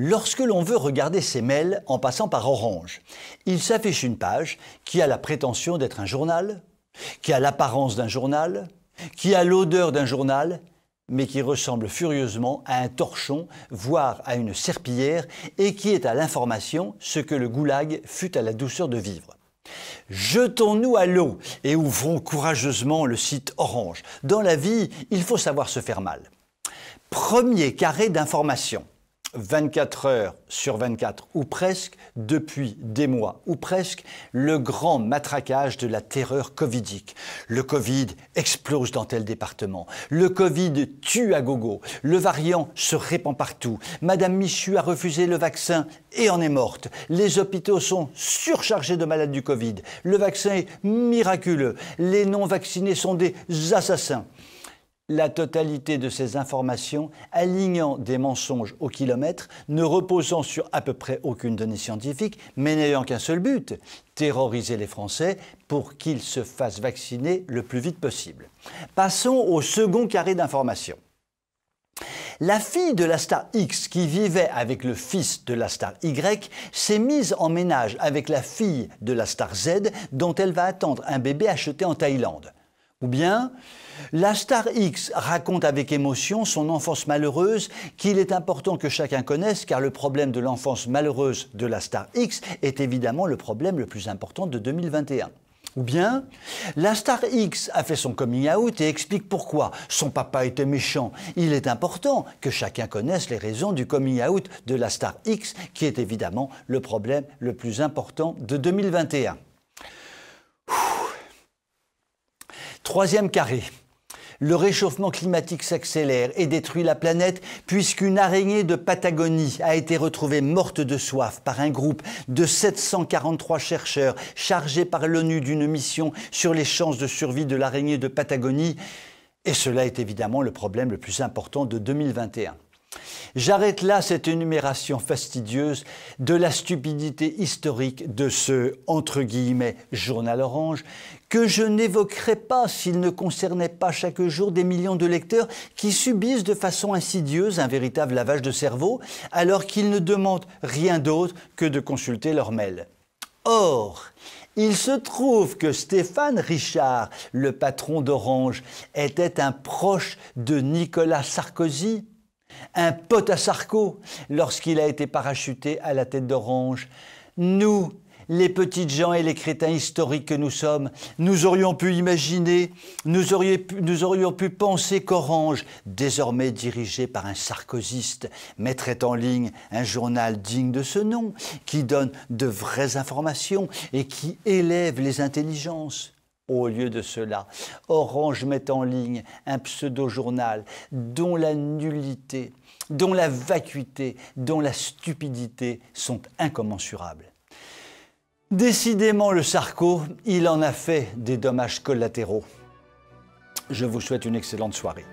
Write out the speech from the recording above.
Lorsque l'on veut regarder ses mails en passant par Orange, il s'affiche une page qui a la prétention d'être un journal, qui a l'apparence d'un journal, qui a l'odeur d'un journal, mais qui ressemble furieusement à un torchon, voire à une serpillière, et qui est à l'information ce que le goulag fut à la douceur de vivre. Jetons-nous à l'eau et ouvrons courageusement le site Orange. Dans la vie, il faut savoir se faire mal. Premier carré d'information. 24 heures sur 24, ou presque depuis des mois, ou presque le grand matraquage de la terreur covidique. Le Covid explose dans tel département, le Covid tue à gogo, le variant se répand partout, Madame Michu a refusé le vaccin et en est morte, les hôpitaux sont surchargés de malades du Covid, le vaccin est miraculeux, les non-vaccinés sont des assassins la totalité de ces informations, alignant des mensonges au kilomètre, ne reposant sur à peu près aucune donnée scientifique, mais n'ayant qu'un seul but, terroriser les Français pour qu'ils se fassent vacciner le plus vite possible. Passons au second carré d'informations. La fille de la star X qui vivait avec le fils de la star Y s'est mise en ménage avec la fille de la star Z dont elle va attendre un bébé acheté en Thaïlande. Ou bien, la star X raconte avec émotion son enfance malheureuse qu'il est important que chacun connaisse car le problème de l'enfance malheureuse de la star X est évidemment le problème le plus important de 2021. Ou bien, la star X a fait son coming out et explique pourquoi. Son papa était méchant. Il est important que chacun connaisse les raisons du coming out de la star X, qui est évidemment le problème le plus important de 2021. Troisième carré. Le réchauffement climatique s'accélère et détruit la planète puisqu'une araignée de Patagonie a été retrouvée morte de soif par un groupe de 743 chercheurs chargés par l'ONU d'une mission sur les chances de survie de l'araignée de Patagonie. Et cela est évidemment le problème le plus important de 2021. J'arrête là cette énumération fastidieuse de la stupidité historique de ce, entre guillemets, journal orange, que je n'évoquerai pas s'il ne concernait pas chaque jour des millions de lecteurs qui subissent de façon insidieuse un véritable lavage de cerveau, alors qu'ils ne demandent rien d'autre que de consulter leur mail. Or, il se trouve que Stéphane Richard, le patron d'Orange, était un proche de Nicolas Sarkozy, un pote à Sarko lorsqu'il a été parachuté à la tête d'Orange. Nous, les petites gens et les crétins historiques que nous sommes, nous aurions pu imaginer, nous, aurions pu, nous aurions pu penser qu'Orange, désormais dirigé par un sarkozyste, mettrait en ligne un journal digne de ce nom, qui donne de vraies informations et qui élève les intelligences au lieu de cela. Orange met en ligne un pseudo-journal dont la nullité, dont la vacuité, dont la stupidité sont incommensurables. Décidément, le Sarko, il en a fait des dommages collatéraux. Je vous souhaite une excellente soirée.